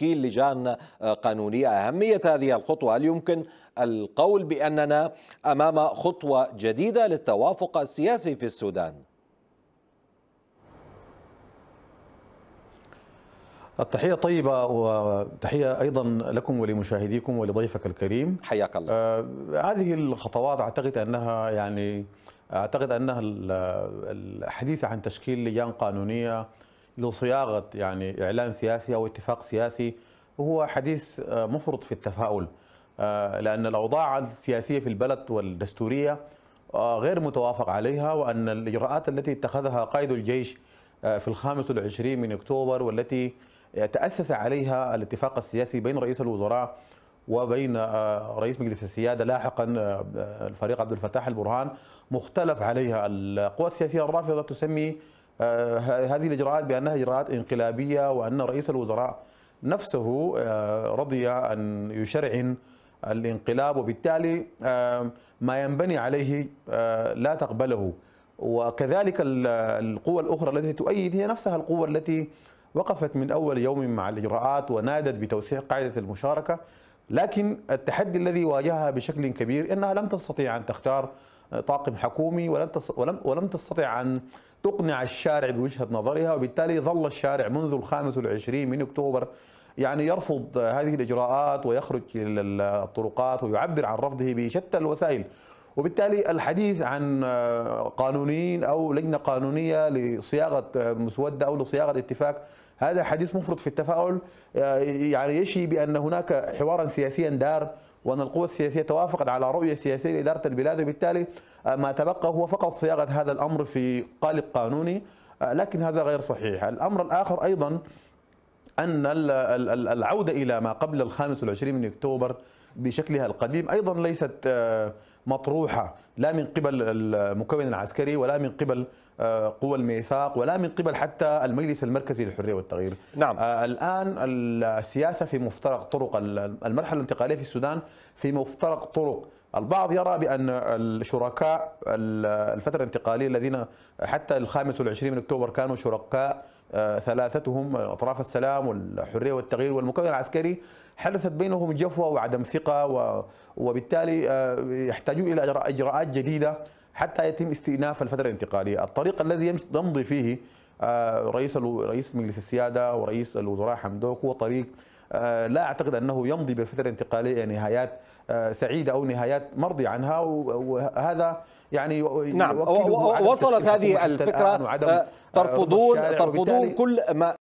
تشكيل لجان آه، قانونية أهمية هذه الخطوة هل يمكن القول بأننا أمام خطوة جديدة للتوافق السياسي في السودان؟ التحية طيبة وتحية أيضا لكم ولمشاهديكم ولضيفك الكريم حياك الله آه هذه الخطوات أعتقد أنها يعني أعتقد أنها الحديث عن تشكيل لجان قانونية لصياغه يعني اعلان سياسي او اتفاق سياسي هو حديث آه، مفرط في التفاؤل آه، لان الاوضاع السياسيه في البلد والدستوريه آه، غير متوافق عليها وان الاجراءات التي اتخذها قائد الجيش في الخامس والعشرين من اكتوبر والتي تاسس عليها الاتفاق السياسي بين رئيس الوزراء وبين رئيس مجلس السياده لاحقا الفريق عبد الفتاح البرهان مختلف عليها القوى السياسيه الرافضه تسمي آه، هذه الإجراءات بأنها إجراءات انقلابية وأن رئيس الوزراء نفسه آه، رضي أن يشرعن الانقلاب وبالتالي آه، ما ينبني عليه لا تقبله وكذلك القوى الأخرى التي تؤيد هي نفسها القوى التي وقفت من أول يوم مع الإجراءات ونادت بتوسيع قاعدة المشاركة لكن التحدي الذي واجهها بشكل كبير انها لم تستطيع ان تختار طاقم حكومي ولم ولم ولم تستطع ان تقنع الشارع بوجهه نظرها وبالتالي ظل الشارع منذ الخامس والعشرين من اكتوبر يعني يرفض هذه الاجراءات ويخرج الى الطرقات ويعبر عن رفضه بشتى الوسائل وبالتالي الحديث عن قانونيين او لجنه قانونيه لصياغه مسوده او لصياغه اتفاق هذا حديث مفرط في التفاؤل آه، يعني يشي بأن هناك حوارا سياسيا دار وأن القوى السياسية توافقت على رؤية سياسية لإدارة البلاد وبالتالي آه، ما تبقى هو فقط صياغة هذا الأمر في قالب قانوني آه، لكن هذا غير صحيح الأمر الآخر أيضا أن العودة إلى ما قبل الخامس والعشرين من أكتوبر بشكلها القديم أيضا ليست مطروحه لا من قبل المكون العسكري ولا من قبل آه، قوى الميثاق ولا من قبل حتى المجلس المركزي للحريه والتغيير. نعم. آه، الان السياسه في مفترق طرق المرحله الانتقاليه في السودان في مفترق طرق البعض يرى بأن الشركاء الفترة الانتقالية الذين حتى الخامس والعشرين من أكتوبر كانوا شركاء آه، ثلاثتهم أطراف السلام والحرية والتغيير والمكون العسكري حدثت بينهم جفوة وعدم ثقة وبالتالي آه، يحتاجون إلى إجراءات جديدة حتى يتم استئناف الفترة الانتقالية الطريق الذي يمضي فيه آه، رئيس رئيس مجلس السيادة ورئيس الوزراء حمدوك هو طريق آه، لا اعتقد انه يمضي بالفتره الانتقاليه يعني نهايات آه، سعيده او نهايات مرضي عنها وهذا يعني نعم وصلت هذه الفكره آه، ترفضون ترفضون كل ما